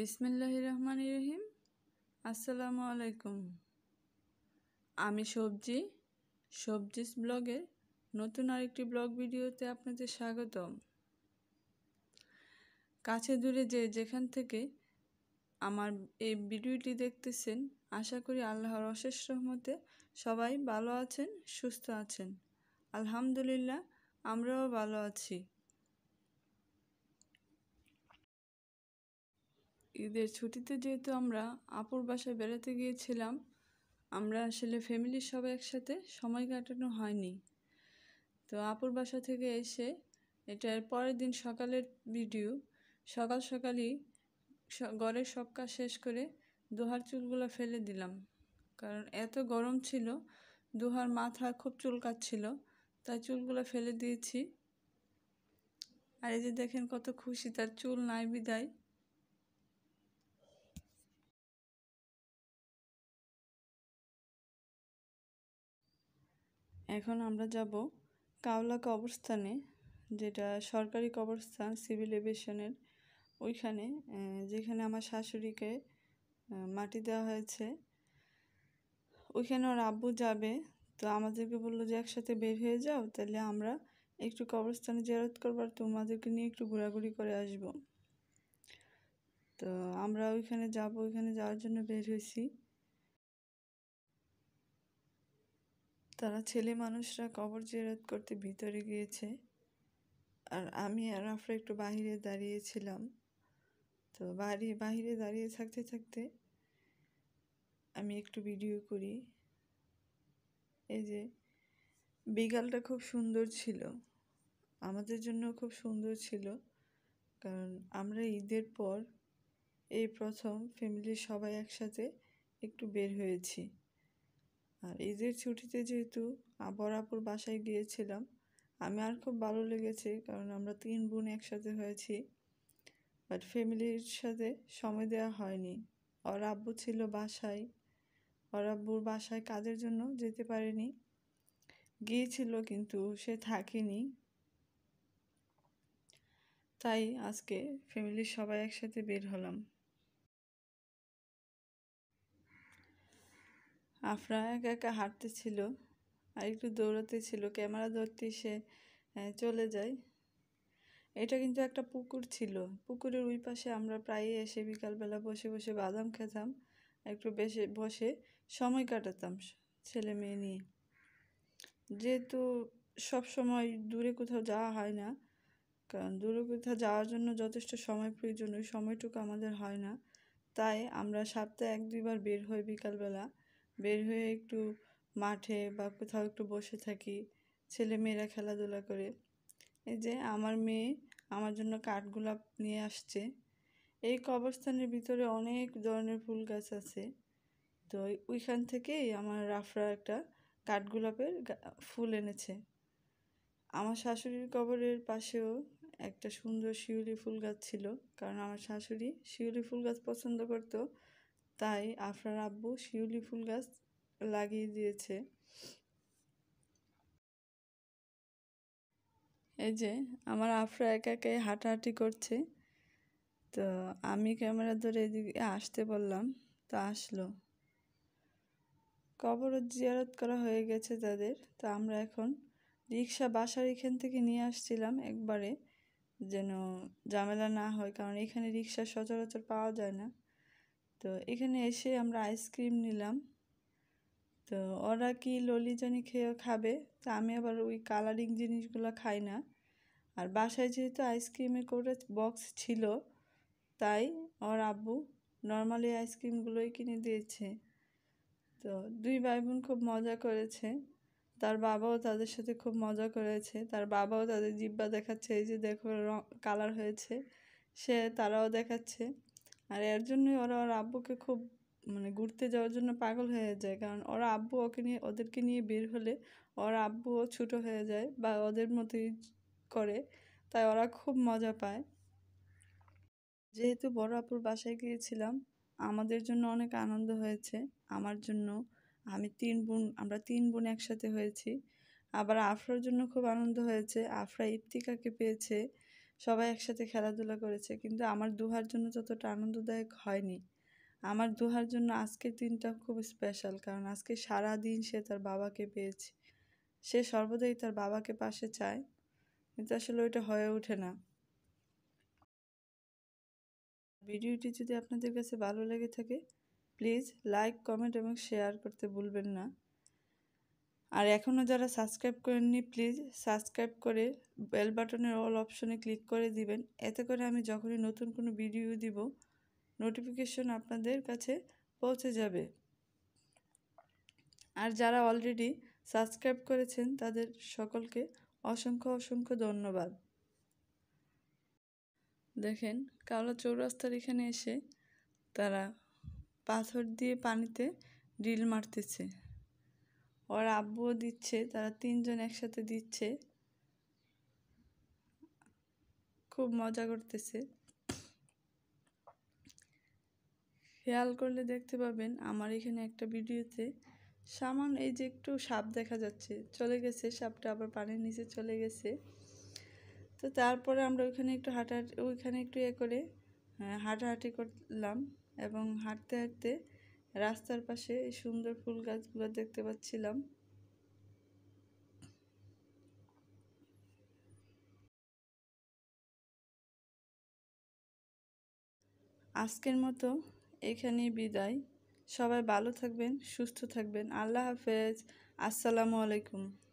বিসমিল্লাহ রহমান রহিম আসসালামু আলাইকুম আমি সবজি সবজিস ব্লগের নতুন আরেকটি ব্লগ ভিডিওতে আপনাদের স্বাগতম কাছে দূরে যে যেখান থেকে আমার এই ভিডিওটি দেখতেছেন আশা করি আল্লাহর অশেষ রহমতে সবাই ভালো আছেন সুস্থ আছেন আলহামদুলিল্লাহ আমরাও ভালো আছি ঈদের ছুটিতে যেহেতু আমরা আপুর বাসায় বেড়াতে গিয়েছিলাম আমরা আসলে ফ্যামিলির সবাই একসাথে সময় কাটানো হয়নি তো আপুর বাসা থেকে এসে এটার পরের দিন সকালের ভিডিও সকাল সকালই ঘরের সব কাজ শেষ করে দোহার চুলগুলো ফেলে দিলাম কারণ এত গরম ছিল দোহার মাথা খুব চুলকাচ্ছিল তাই চুলগুলো ফেলে দিয়েছি আর এই যে দেখেন কত খুশি তার চুল নাই বিদায় এখন আমরা যাব কাওলা কবরস্থানে যেটা সরকারি কবরস্থান সিভিল এভিয়েশনের ওইখানে যেখানে আমার শাশুড়িকে মাটি দেওয়া হয়েছে ওইখানে ওর আব্বু যাবে তো আমাদেরকে বললো যে একসাথে বের হয়ে যাও তাহলে আমরা একটু কবরস্থানে জেরত করবার তোমাদেরকে নিয়ে একটু ঘোরাঘুরি করে আসব তো আমরা ওইখানে যাব ওইখানে যাওয়ার জন্য বের হয়েছি তারা ছেলে মানুষরা কবর জেরাত করতে ভিতরে গিয়েছে আর আমি আর আফরা একটু বাহিরে দাঁড়িয়েছিলাম তো বাড়ি বাহিরে দাঁড়িয়ে থাকতে থাকতে আমি একটু ভিডিও করি এই যে বিকালটা খুব সুন্দর ছিল আমাদের জন্য খুব সুন্দর ছিল কারণ আমরা ঈদের পর এই প্রথম ফ্যামিলির সবাই একসাথে একটু বের হয়েছি আর ঈদের ছুটিতে যেহেতু বরাপুর বাসায় গিয়েছিলাম আমি আর খুব ভালো লেগেছে কারণ আমরা তিন বোন একসাথে হয়েছি বাট ফ্যামিলির সাথে সময় দেওয়া হয়নি ওর আব্বু ছিল বাসায় ওর আব্বুর বাসায় কাজের জন্য যেতে পারেনি গিয়েছিল কিন্তু সে থাকেনি তাই আজকে ফ্যামিলির সবাই একসাথে বের হলাম আফরা একা একা হাঁটতেছিল আর একটু দৌড়াতে ছিল ক্যামেরা ধরতে সে চলে যায় এটা কিন্তু একটা পুকুর ছিল পুকুরের ওই পাশে আমরা প্রায়ই এসে বিকালবেলা বসে বসে বাদাম খেতাম একটু বেশি বসে সময় কাটাতাম ছেলে মেয়ে নিয়ে যেহেতু সব সময় দূরে কোথাও যাওয়া হয় না কারণ দূরে কোথাও যাওয়ার জন্য যথেষ্ট সময় প্রয়োজন ওই সময়টুকু আমাদের হয় না তাই আমরা সপ্তাহে এক দুইবার বের হই বিকালবেলা বের হয়ে একটু মাঠে বা কোথাও একটু বসে থাকি ছেলে মেয়েরা খেলাধুলা করে এই যে আমার মেয়ে আমার জন্য কাঠগোলাপ নিয়ে আসছে এই কবরস্থানের ভিতরে অনেক ধরনের ফুল গাছ আছে তো ওইখান থেকেই আমার রাফরা একটা কাঠগোলাপের ফুল এনেছে আমার শাশুড়ির কবরের পাশেও একটা সুন্দর শিউলি ফুল গাছ ছিল কারণ আমার শাশুড়ি শিউলি ফুল গাছ পছন্দ করতো তাই আফরার আব্বু শিউলি ফুল গাছ লাগিয়ে দিয়েছে এই যে আমার আফরা একা একাকে হাঁটাহাঁটি করছে তো আমি ক্যামেরা ধরে এদিকে আসতে বললাম তো আসলো কবর জিয়ারত করা হয়ে গেছে তাদের তো আমরা এখন রিক্সা বাসার এখান থেকে নিয়ে আসছিলাম একবারে যেন ঝামেলা না হয় কারণ এখানে রিক্সা সচরাচর পাওয়া যায় না তো এখানে এসে আমরা আইসক্রিম নিলাম তো ওরা কি ললি জানি খেয়ে খাবে তো আমি আবার ওই কালারিং জিনিসগুলো খাই না আর বাসায় যেহেতু আইসক্রিমে করে বক্স ছিল তাই ওর আব্বু নর্মালি আইসক্রিমগুলোই কিনে দিয়েছে তো দুই ভাই বোন খুব মজা করেছে তার বাবাও তাদের সাথে খুব মজা করেছে তার বাবাও তাদের জিব্বা দেখাচ্ছে এই যে দেখো কালার হয়েছে সে তারাও দেখাচ্ছে আর এর জন্যই ওরা ওর আব্বুকে খুব মানে ঘুরতে যাওয়ার জন্য পাগল হয়ে যায় কারণ ওরা আব্বু ওকে নিয়ে ওদেরকে নিয়ে বের হলে ওর আব্বুও ছোটো হয়ে যায় বা ওদের মতোই করে তাই ওরা খুব মজা পায় যেহেতু বড় আপুর বাসায় গিয়েছিলাম আমাদের জন্য অনেক আনন্দ হয়েছে আমার জন্য আমি তিন বোন আমরা তিন বোন একসাথে হয়েছি আবার আফরার জন্য খুব আনন্দ হয়েছে আফরা ইফতিকাকে পেয়েছে সবাই একসাথে খেলাধুলা করেছে কিন্তু আমার দুহার জন্য ততটা আনন্দদায়ক হয়নি আমার দুহার জন্য আজকের দিনটা খুব স্পেশাল কারণ আজকে সারা দিন সে তার বাবাকে পেয়েছে সে সর্বদাই তার বাবাকে পাশে চায় কিন্তু আসলে ওইটা হয়ে ওঠে না ভিডিওটি যদি আপনাদের কাছে ভালো লেগে থাকে প্লিজ লাইক কমেন্ট এবং শেয়ার করতে ভুলবেন না আর এখনও যারা সাবস্ক্রাইব করেননি প্লিজ সাবস্ক্রাইব করে বেল বাটনের অল অপশনে ক্লিক করে দিবেন এতে করে আমি যখনই নতুন কোনো ভিডিও দিব নোটিফিকেশন আপনাদের কাছে পৌঁছে যাবে আর যারা অলরেডি সাবস্ক্রাইব করেছেন তাদের সকলকে অসংখ্য অসংখ্য ধন্যবাদ দেখেন কালো চৌরাস্তার এখানে এসে তারা পাথর দিয়ে পানিতে ড্রিল মারতেছে ওর আব্বুও দিচ্ছে তারা তিনজন একসাথে দিচ্ছে খুব মজা করতেছে খেয়াল করলে দেখতে পাবেন আমার এখানে একটা ভিডিওতে সামান এই যে একটু সাপ দেখা যাচ্ছে চলে গেছে সাপটা আবার পানির নিচে চলে গেছে তো তারপরে আমরা ওইখানে একটু হাঁটাহাঁটি ওইখানে একটু এ ইয়ে করে হ্যাঁ, হাঁটাহাঁটি করলাম এবং হাঁটতে হাঁটতে রাস্তার পাশে এই সুন্দর ফুল গাছগুলো দেখতে পাচ্ছিলাম আজকের মতো এখানেই বিদায় সবাই ভালো থাকবেন সুস্থ থাকবেন আল্লাহ হাফেজ আসসালামু আলাইকুম